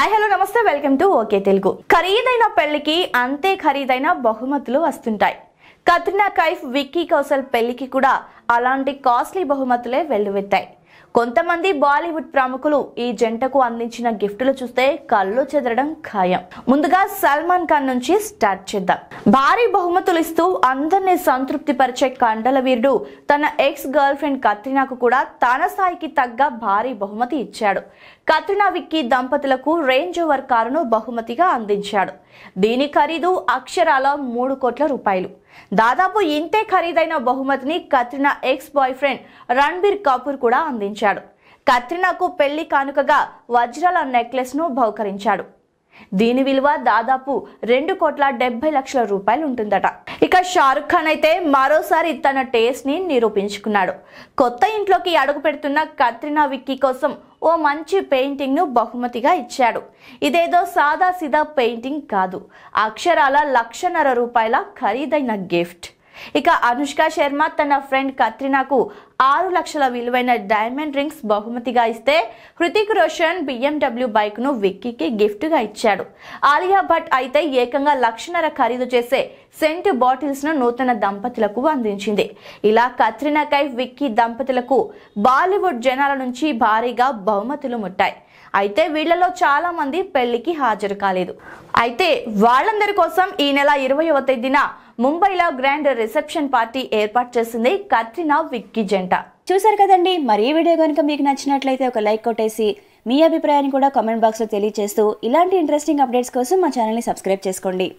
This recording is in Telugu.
హాయ్ హలో నమస్తే వెల్కమ్ టు ఓకే తెలుగు ఖరీదైన పెళ్లికి అంతే ఖరీదైన బహుమతులు వస్తుంటాయి కత్రినా కైఫ్ విక్కీ కౌశల్ పెళ్లికి కూడా అలాంటి కాస్ట్లీ బహుమతులే వెల్లువెత్తాయి కొంతమంది బాలీవుడ్ ప్రముఖులు ఈ జంటకు అందించిన గిఫ్టులు చూస్తే కళ్ళు చెదరడం ఖాయం ముందుగా సల్మాన్ ఖాన్ నుంచి స్టార్ట్ చేద్దాం భారీ బహుమతులు ఇస్తూ అందరినీ సంతృప్తి పరిచే కండల వీరుడు తన ఎక్స్ గర్ల్ ఫ్రెండ్ కత్రినాకు కూడా తన స్థాయికి తగ్గ భారీ బహుమతి ఇచ్చాడు కత్రినా విక్కీ దంపతులకు రేంజ్ ఓవర్ కారును బహుమతిగా అందించాడు దీని ఖరీదు అక్షరాల మూడు కోట్ల రూపాయలు దాదాపు ఇంతే ఖరీదైన బహుమతిని Katrina ex boyfriend Ranbir Kapoor కూడా అందించాడు కత్రినాకు పెళ్లి కానుకగా వజ్రాల నెక్లెస్ను బహుకరించాడు దీని విలువ దాదాపు రెండు కోట్ల డెబ్బై లక్షల రూపాయలు ఉంటుందట ఇక షారుఖ్ ఖాన్ అయితే మరోసారి తన టేస్ట్ ని నిరూపించుకున్నాడు కొత్త ఇంట్లోకి అడుగు పెడుతున్న కత్రినా విక్కీ కోసం ఓ మంచి పెయింటింగ్ ను బహుమతిగా ఇచ్చాడు ఇదేదో సాదా పెయింటింగ్ కాదు అక్షరాల లక్షన్నర రూపాయల ఖరీదైన గిఫ్ట్ ఇక అనుష్క శర్మ తన ఫ్రెండ్ కత్రినాకు ఆరు లక్షల విలువైన డైమండ్ రింగ్స్ బహుమతిగా ఇస్తే హృతిక్ రోషన్ బిఎండబ్ల్యూ బైక్ను విక్కీకి గిఫ్ట్గా ఇచ్చాడు ఆలియా భట్ అయితే ఏకంగా లక్షన్నర ఖరీదు చేసే సెంట్ బాటిల్స్ను నూతన దంపతులకు అందించింది ఇలా కత్రినా కైఫ్ విక్కీ దంపతులకు బాలీవుడ్ జనాల నుంచి భారీగా బహుమతులు ముట్టాయి అయితే వీళ్లలో చాలా మంది పెళ్లికి హాజరు కాలేదు అయితే వాళ్ళందరి కోసం ఈ నెల ఇరవయవ తేదీన ముంబైలో గ్రాండ్ రిసెప్షన్ పార్టీ ఏర్పాటు చేసింది కత్రినా విక్కీ జంట చూసారు కదండి మరి ఈ వీడియో కనుక మీకు నచ్చినట్లయితే ఒక లైక్ కొట్టేసి మీ అభిప్రాయాన్ని కూడా కామెంట్ బాక్స్లో తెలియజేస్తూ ఇలాంటి ఇంట్రెస్టింగ్ అప్డేట్స్ కోసం మా ఛానల్ని సబ్స్క్రైబ్ చేసుకోండి